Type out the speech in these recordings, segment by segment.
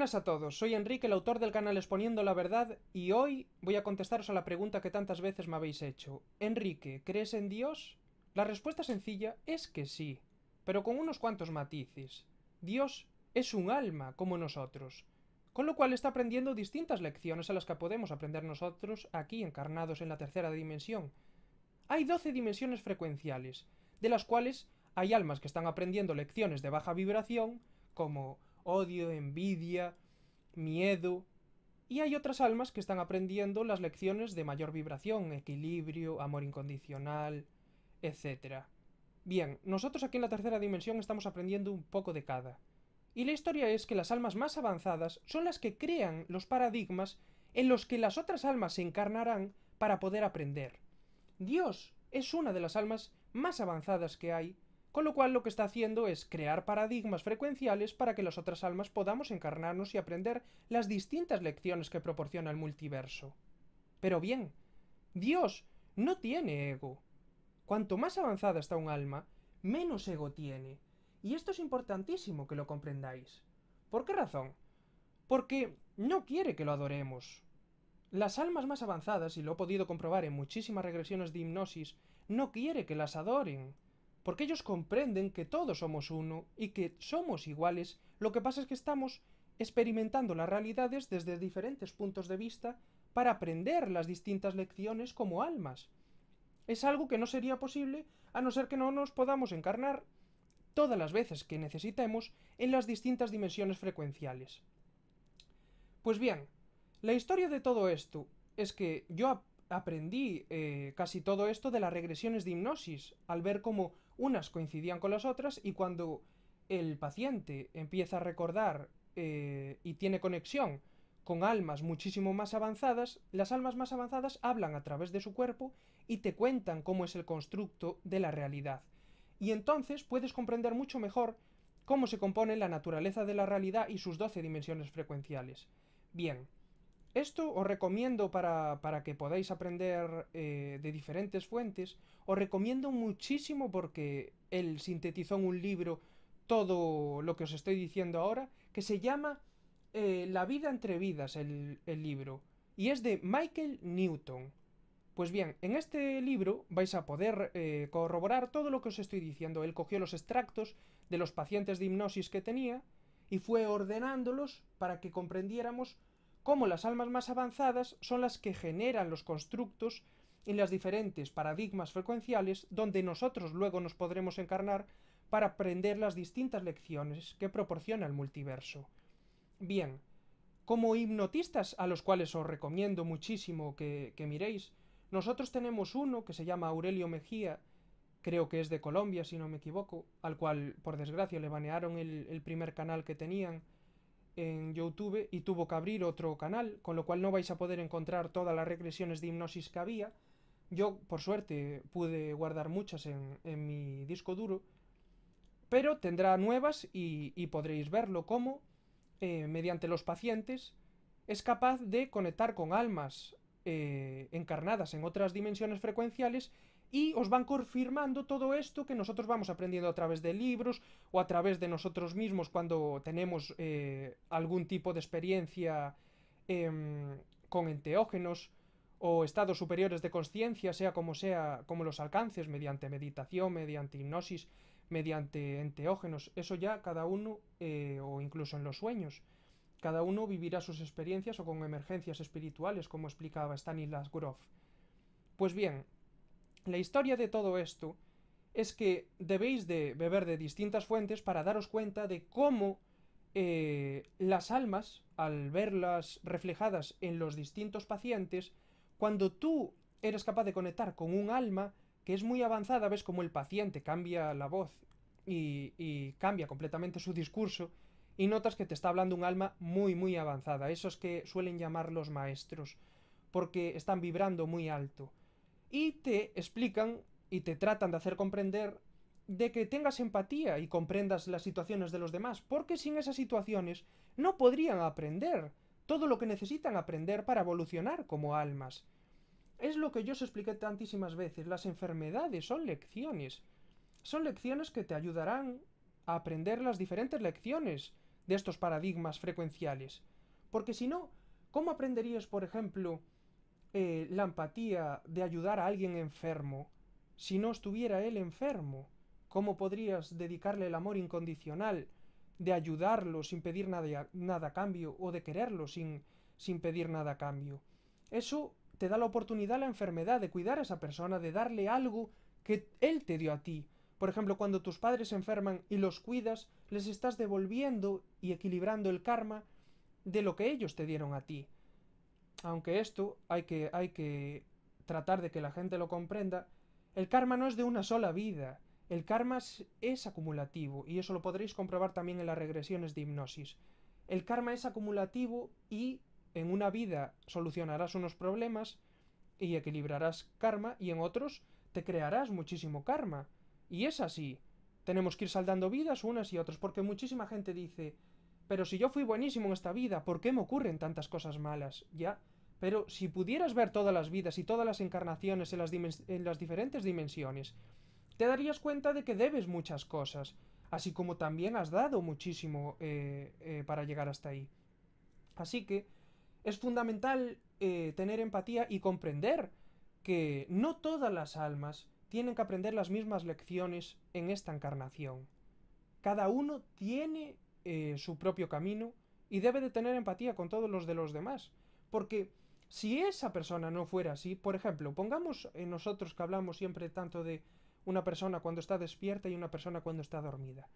Buenas a todos, soy Enrique, el autor del canal Exponiendo la Verdad, y hoy voy a contestaros a la pregunta que tantas veces me habéis hecho. Enrique, ¿crees en Dios? La respuesta sencilla es que sí, pero con unos cuantos matices. Dios es un alma, como nosotros, con lo cual está aprendiendo distintas lecciones a las que podemos aprender nosotros aquí encarnados en la tercera dimensión. Hay 12 dimensiones frecuenciales, de las cuales hay almas que están aprendiendo lecciones de baja vibración, como odio, envidia, miedo. Y hay otras almas que están aprendiendo las lecciones de mayor vibración, equilibrio, amor incondicional, etc. Bien, nosotros aquí en la tercera dimensión estamos aprendiendo un poco de cada. Y la historia es que las almas más avanzadas son las que crean los paradigmas en los que las otras almas se encarnarán para poder aprender. Dios es una de las almas más avanzadas que hay, con lo cual lo que está haciendo es crear paradigmas frecuenciales para que las otras almas podamos encarnarnos y aprender las distintas lecciones que proporciona el multiverso. Pero bien, Dios no tiene ego. Cuanto más avanzada está un alma, menos ego tiene. Y esto es importantísimo que lo comprendáis. ¿Por qué razón? Porque no quiere que lo adoremos. Las almas más avanzadas, y lo he podido comprobar en muchísimas regresiones de hipnosis, no quiere que las adoren porque ellos comprenden que todos somos uno y que somos iguales, lo que pasa es que estamos experimentando las realidades desde diferentes puntos de vista para aprender las distintas lecciones como almas. Es algo que no sería posible a no ser que no nos podamos encarnar todas las veces que necesitemos en las distintas dimensiones frecuenciales. Pues bien, la historia de todo esto es que yo aprendí eh, casi todo esto de las regresiones de hipnosis, al ver cómo unas coincidían con las otras y cuando el paciente empieza a recordar eh, y tiene conexión con almas muchísimo más avanzadas, las almas más avanzadas hablan a través de su cuerpo y te cuentan cómo es el constructo de la realidad. Y entonces puedes comprender mucho mejor cómo se compone la naturaleza de la realidad y sus 12 dimensiones frecuenciales. Bien, esto os recomiendo para, para que podáis aprender eh, de diferentes fuentes, os recomiendo muchísimo porque él sintetizó en un libro todo lo que os estoy diciendo ahora, que se llama eh, La vida entre vidas, el, libro, y es de Michael Newton. Pues bien, en este libro vais a poder eh, corroborar todo lo que os estoy diciendo. Él cogió los extractos de los pacientes de hipnosis que tenía y fue ordenándolos para que comprendiéramos cómo las almas más avanzadas son las que generan los constructos en las diferentes paradigmas frecuenciales donde nosotros luego nos podremos encarnar para aprender las distintas lecciones que proporciona el multiverso. Bien, como hipnotistas a los cuales os recomiendo muchísimo que, miréis, nosotros tenemos uno que se llama Aurelio Mejía, creo que es de Colombia si no me equivoco, al cual por desgracia le banearon el primer canal que tenían, en YouTube y tuvo que abrir otro canal, con lo cual no vais a poder encontrar todas las regresiones de hipnosis que había. Yo, por suerte, pude guardar muchas en, mi disco duro, pero tendrá nuevas y, podréis verlo como, eh, mediante los pacientes, es capaz de conectar con almas eh, encarnadas en otras dimensiones frecuenciales y os van confirmando todo esto que nosotros vamos aprendiendo a través de libros o a través de nosotros mismos cuando tenemos eh, algún tipo de experiencia em, con enteógenos o estados superiores de conciencia, sea como sea, como los alcances, mediante meditación, mediante hipnosis, mediante enteógenos, eso ya cada uno eh, o incluso en los sueños. Cada uno vivirá sus experiencias o con emergencias espirituales, como explicaba Stanislas Grof. Pues bien, la historia de todo esto es que debéis de beber de distintas fuentes para daros cuenta de cómo eh, las almas, al verlas reflejadas en los distintos pacientes, cuando tú eres capaz de conectar con un alma que es muy avanzada, ves como el paciente cambia la voz y cambia completamente su discurso, y notas que te está hablando un alma muy, muy avanzada, esos que suelen llamar los maestros, porque están vibrando muy alto. Y te explican y te tratan de hacer comprender de que tengas empatía y comprendas las situaciones de los demás, porque sin esas situaciones no podrían aprender todo lo que necesitan aprender para evolucionar como almas. Es lo que yo os expliqué tantísimas veces, las enfermedades son lecciones. Son lecciones que te ayudarán a aprender las diferentes lecciones de estos paradigmas frecuenciales. Porque si no, ¿cómo aprenderías, por ejemplo, eh, la empatía de ayudar a alguien enfermo si no estuviera él enfermo? ¿Cómo podrías dedicarle el amor incondicional de ayudarlo sin pedir nada, a cambio o de quererlo sin, sin pedir nada a cambio? Eso te da la oportunidad la enfermedad de cuidar a esa persona, de darle algo que él te dio a ti, por ejemplo, cuando tus padres se enferman y los cuidas, les estás devolviendo y equilibrando el karma de lo que ellos te dieron a ti. Aunque esto hay que, hay que tratar de que la gente lo comprenda, el karma no es de una sola vida. El karma es acumulativo, y eso lo podréis comprobar también en las regresiones de hipnosis. El karma es acumulativo y en una vida solucionarás unos problemas y equilibrarás karma, y en otros te crearás muchísimo karma. Y es así. Tenemos que ir saldando vidas unas y otras, porque muchísima gente dice, pero si yo fui buenísimo en esta vida, ¿por qué me ocurren tantas cosas malas? Ya, pero si pudieras ver todas las vidas y todas las encarnaciones en las, en las diferentes dimensiones, te darías cuenta de que debes muchas cosas, así como también has dado muchísimo eh, eh, para llegar hasta ahí. Así que es fundamental eh, tener empatía y comprender que no todas las almas tienen que aprender las mismas lecciones en esta encarnación. Cada uno tiene eh, su propio camino y debe de tener empatía con todos los de los demás. Porque si esa persona no fuera así, por ejemplo, pongamos en nosotros que hablamos siempre tanto de una persona cuando está despierta y una persona cuando está dormida.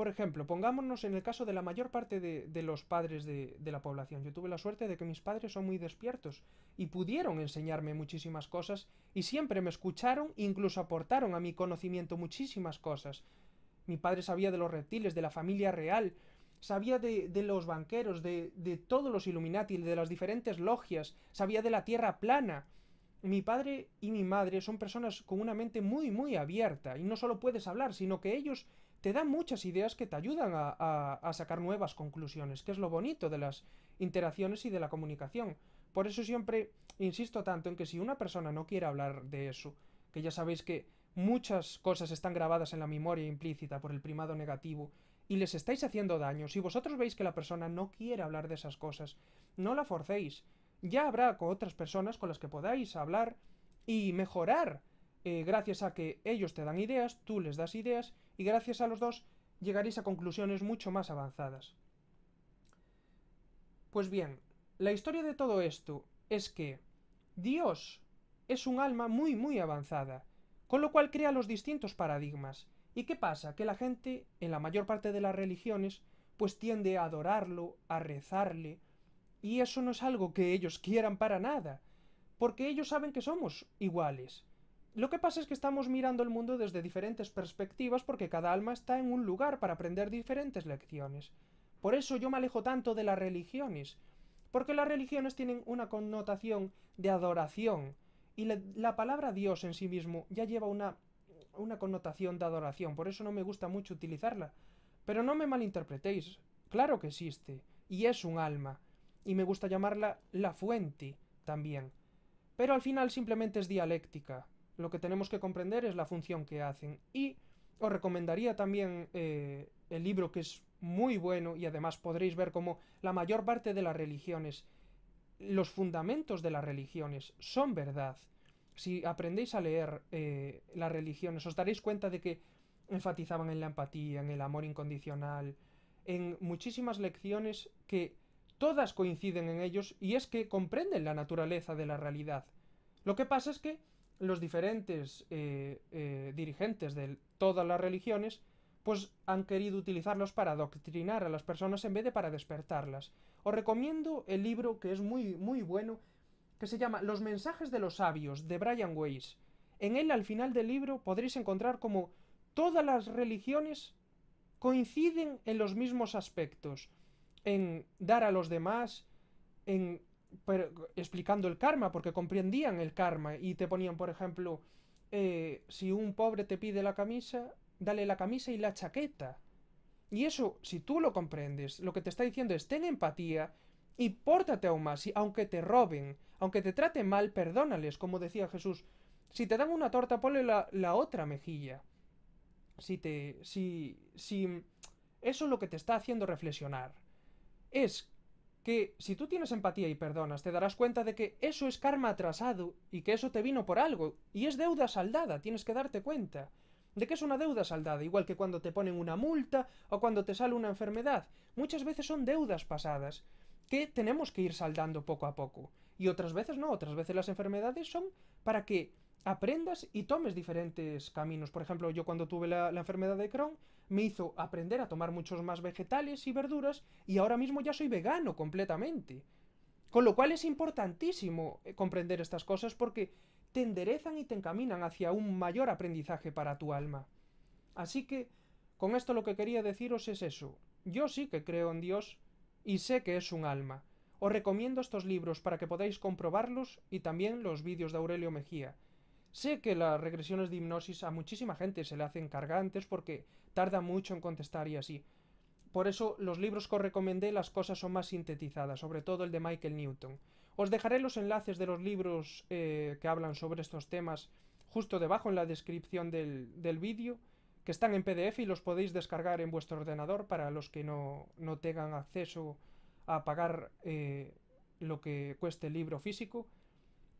Por ejemplo, pongámonos en el caso de la mayor parte de, los padres de, la población. Yo tuve la suerte de que mis padres son muy despiertos y pudieron enseñarme muchísimas cosas y siempre me escucharon, e incluso aportaron a mi conocimiento muchísimas cosas. Mi padre sabía de los reptiles, de la familia real, sabía de, los banqueros, de, de todos los Illuminati, de las diferentes logias, sabía de la Tierra plana. Mi padre y mi madre son personas con una mente muy, muy abierta y no solo puedes hablar, sino que ellos te dan muchas ideas que te ayudan a, sacar nuevas conclusiones, que es lo bonito de las interacciones y de la comunicación. Por eso siempre insisto tanto en que si una persona no quiere hablar de eso, que ya sabéis que muchas cosas están grabadas en la memoria implícita por el primado negativo, y les estáis haciendo daño, si vosotros veis que la persona no quiere hablar de esas cosas, no la forcéis. Ya habrá con otras personas con las que podáis hablar y mejorar, eh, gracias a que ellos te dan ideas, tú les das ideas, y gracias a los dos llegaréis a conclusiones mucho más avanzadas. Pues bien, la historia de todo esto es que Dios es un alma muy muy avanzada, con lo cual crea los distintos paradigmas. ¿Y qué pasa? Que la gente, en la mayor parte de las religiones, pues tiende a adorarlo, a rezarle, y eso no es algo que ellos quieran para nada, porque ellos saben que somos iguales, lo que pasa es que estamos mirando el mundo desde diferentes perspectivas porque cada alma está en un lugar para aprender diferentes lecciones. Por eso yo me alejo tanto de las religiones, porque las religiones tienen una connotación de adoración, y la, palabra Dios en sí mismo ya lleva una, una connotación de adoración, por eso no me gusta mucho utilizarla. Pero no me malinterpretéis, claro que existe, y es un alma, y me gusta llamarla la fuente también. Pero al final simplemente es dialéctica, lo que tenemos que comprender es la función que hacen. Y os recomendaría también eh, el libro que es muy bueno y además podréis ver cómo la mayor parte de las religiones, los fundamentos de las religiones son verdad. Si aprendéis a leer eh, las religiones os daréis cuenta de que enfatizaban en la empatía, en el amor incondicional, en muchísimas lecciones que todas coinciden en ellos y es que comprenden la naturaleza de la realidad. Lo que pasa es que los diferentes eh, eh, dirigentes de todas las religiones pues han querido utilizarlos para adoctrinar a las personas en vez de para despertarlas. Os recomiendo el libro que es muy muy bueno que se llama Los mensajes de los sabios de Brian Weiss. En él al final del libro podréis encontrar como todas las religiones coinciden en los mismos aspectos, en dar a los demás, en explicando el karma, porque comprendían el karma y te ponían, por ejemplo, eh, si un pobre te pide la camisa, dale la camisa y la chaqueta. Y eso, si tú lo comprendes, lo que te está diciendo es ten empatía y pórtate aún más, y aunque te roben, aunque te traten mal, perdónales, como decía Jesús. Si te dan una torta, ponle la, la otra mejilla. Si te. si. si. Eso es lo que te está haciendo reflexionar. Es si tú tienes empatía y perdonas, te darás cuenta de que eso es karma atrasado y que eso te vino por algo, y es deuda saldada, tienes que darte cuenta de que es una deuda saldada, igual que cuando te ponen una multa o cuando te sale una enfermedad. Muchas veces son deudas pasadas que tenemos que ir saldando poco a poco. Y otras veces no, otras veces las enfermedades son para que aprendas y tomes diferentes caminos. Por ejemplo, yo cuando tuve la, enfermedad de Crohn me hizo aprender a tomar muchos más vegetales y verduras y ahora mismo ya soy vegano completamente. Con lo cual es importantísimo eh, comprender estas cosas porque te enderezan y te encaminan hacia un mayor aprendizaje para tu alma. Así que, con esto lo que quería deciros es eso. Yo sí que creo en Dios y sé que es un alma. Os recomiendo estos libros para que podáis comprobarlos y también los vídeos de Aurelio Mejía. Sé que las regresiones de hipnosis a muchísima gente se le hacen cargantes porque tarda mucho en contestar y así. Por eso los libros que os recomendé las cosas son más sintetizadas, sobre todo el de Michael Newton. Os dejaré los enlaces de los libros eh, que hablan sobre estos temas justo debajo en la descripción del, vídeo, que están en PDF y los podéis descargar en vuestro ordenador para los que no, tengan acceso a pagar eh, lo que cueste el libro físico.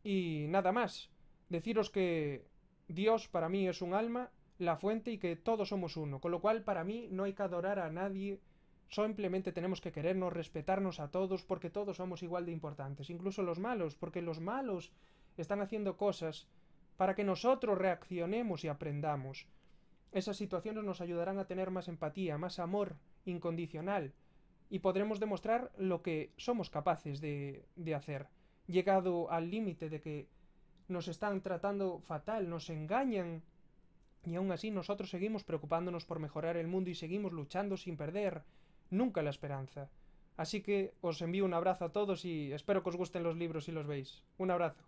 Y nada más. Deciros que Dios para mí es un alma, la fuente y que todos somos uno, con lo cual para mí no hay que adorar a nadie, simplemente tenemos que querernos, respetarnos a todos, porque todos somos igual de importantes, incluso los malos, porque los malos están haciendo cosas para que nosotros reaccionemos y aprendamos. Esas situaciones nos ayudarán a tener más empatía, más amor incondicional, y podremos demostrar lo que somos capaces de, de hacer, llegado al límite de que nos están tratando fatal, nos engañan. Y aún así nosotros seguimos preocupándonos por mejorar el mundo y seguimos luchando sin perder nunca la esperanza. Así que os envío un abrazo a todos y espero que os gusten los libros y los veis. Un abrazo.